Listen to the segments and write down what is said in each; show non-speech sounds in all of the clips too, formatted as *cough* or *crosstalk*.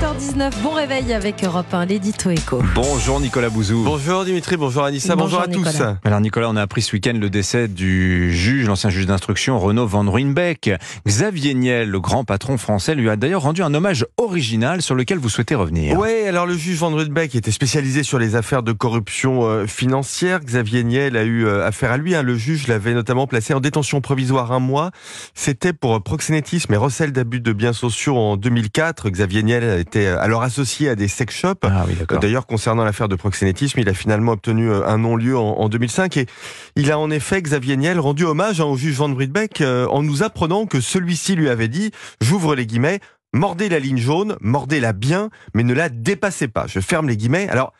h 19 bon réveil avec Europe 1, l'édito éco. Bonjour Nicolas Bouzou. Bonjour Dimitri, bonjour Anissa, bonjour, à tous. Alors Nicolas, on a appris ce week-end le décès du juge, l'ancien juge d'instruction Renaud Van ruinbeck Xavier Niel, le grand patron français, lui a d'ailleurs rendu un hommage original sur lequel vous souhaitez revenir. Oui, alors le juge Van Ruynbeck était spécialisé sur les affaires de corruption euh, financière. Xavier Niel a eu euh, affaire à lui. Hein. Le juge l'avait notamment placé en détention provisoire un mois. C'était pour proxénétisme et recel d'abus de biens sociaux en 2004. Xavier Niel était euh, alors associé à des sex shops. Ah D'ailleurs, concernant l'affaire de proxénétisme, il a finalement obtenu euh, un non-lieu en, 2005 et il a en effet, Xavier Niel, rendu hommage hein, au juge Van de euh, en nous apprenant que celui-ci lui avait dit, j'ouvre les guillemets, mordez la ligne jaune, mordez-la bien, mais ne la dépassez pas. Je ferme les guillemets. Alors,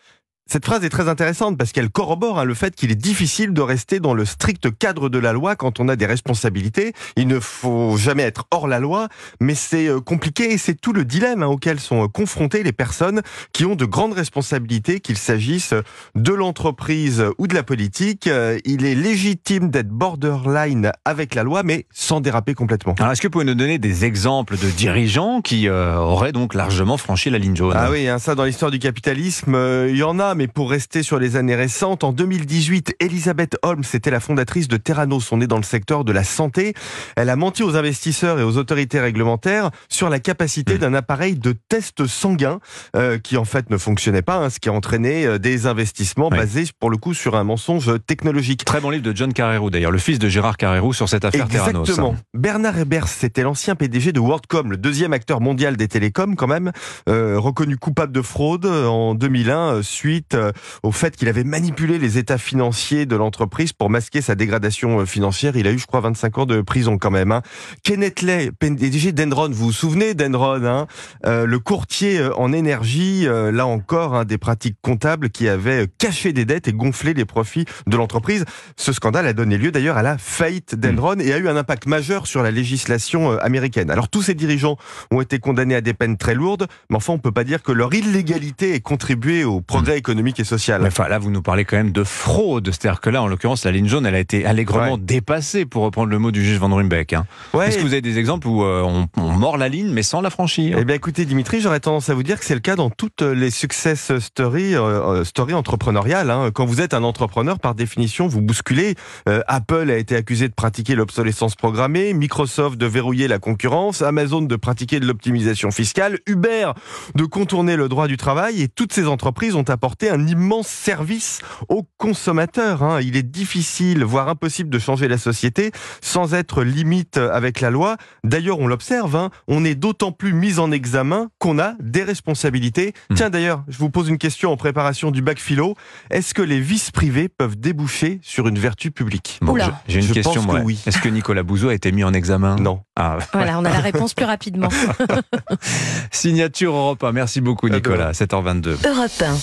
cette phrase est très intéressante parce qu'elle corrobore hein, le fait qu'il est difficile de rester dans le strict cadre de la loi quand on a des responsabilités. Il ne faut jamais être hors la loi, mais c'est euh, compliqué et c'est tout le dilemme hein, auquel sont euh, confrontées les personnes qui ont de grandes responsabilités, qu'il s'agisse de l'entreprise ou de la politique. Euh, il est légitime d'être borderline avec la loi, mais sans déraper complètement. Alors, est-ce que vous pouvez nous donner des exemples de dirigeants qui auraient donc largement franchi la ligne jaune Ah oui, hein, ça dans l'histoire du capitalisme, il y en a, mais mais pour rester sur les années récentes, en 2018, Elisabeth Holmes était la fondatrice de Terranos. On est dans le secteur de la santé. Elle a menti aux investisseurs et aux autorités réglementaires sur la capacité mmh. d'un appareil de test sanguin euh, qui en fait ne fonctionnait pas, hein, ce qui a entraîné euh, des investissements basés pour le coup sur un mensonge technologique. Très bon livre de John Carreyrou, d'ailleurs, le fils de Gérard Carreyrou sur cette affaire hein. Exactement. Bernard Ebers, c'était l'ancien PDG de WorldCom, le deuxième acteur mondial des télécoms quand même, euh, reconnu coupable de fraude en 2001 suite euh, au fait qu'il avait manipulé les états financiers de l'entreprise pour masquer sa dégradation euh, financière. Il a eu, je crois, 25 ans de prison quand même. Hein. Kenneth Lay, PDG d'Enron, vous vous souvenez d'Enron, hein, euh, le courtier en énergie, là encore, des pratiques comptables qui avaient caché des dettes et gonflé les profits de l'entreprise. Ce scandale a donné lieu d'ailleurs à la faillite d'Enron mm. et a eu un impact majeur sur la législation américaine. Alors tous ces dirigeants ont été condamnés à des peines très lourdes, mais enfin on ne peut pas dire que leur illégalité ait contribué au progrès mm. économique économique et sociale. enfin, là, vous nous parlez quand même de fraude. C'est-à-dire que là, en l'occurrence, la ligne jaune, elle a été allègrement dépassée, pour reprendre le mot du juge Van Rumbeck. Hein. Est-ce que vous avez des exemples où euh, on, mord la ligne, mais sans la franchir Eh bien, écoutez, Dimitri, j'aurais tendance à vous dire que c'est le cas dans toutes les success stories euh, euh, story entrepreneuriales. Hein. Quand vous êtes un entrepreneur, par définition, vous bousculez. Apple a été accusé de pratiquer l'obsolescence programmée, Microsoft de verrouiller la concurrence, Amazon de pratiquer de l'optimisation fiscale, Uber de contourner le droit du travail, et toutes ces entreprises ont apporté un immense service aux consommateurs. Hein. Il est difficile, voire impossible de changer la société sans être limite avec la loi. D'ailleurs, on l'observe, hein. on est d'autant plus mis en examen qu'on a des responsabilités. Hmm. Tiens d'ailleurs, je vous pose une question en préparation du bac philo. Est-ce que les vices privés peuvent déboucher sur une vertu publique J'ai une question. Que oui. Est-ce que Nicolas Bouzeau a été mis en examen Non. Ah. Voilà, on a la *laughs* réponse plus rapidement. Signature Europe Merci beaucoup Nicolas. 7h22. Europe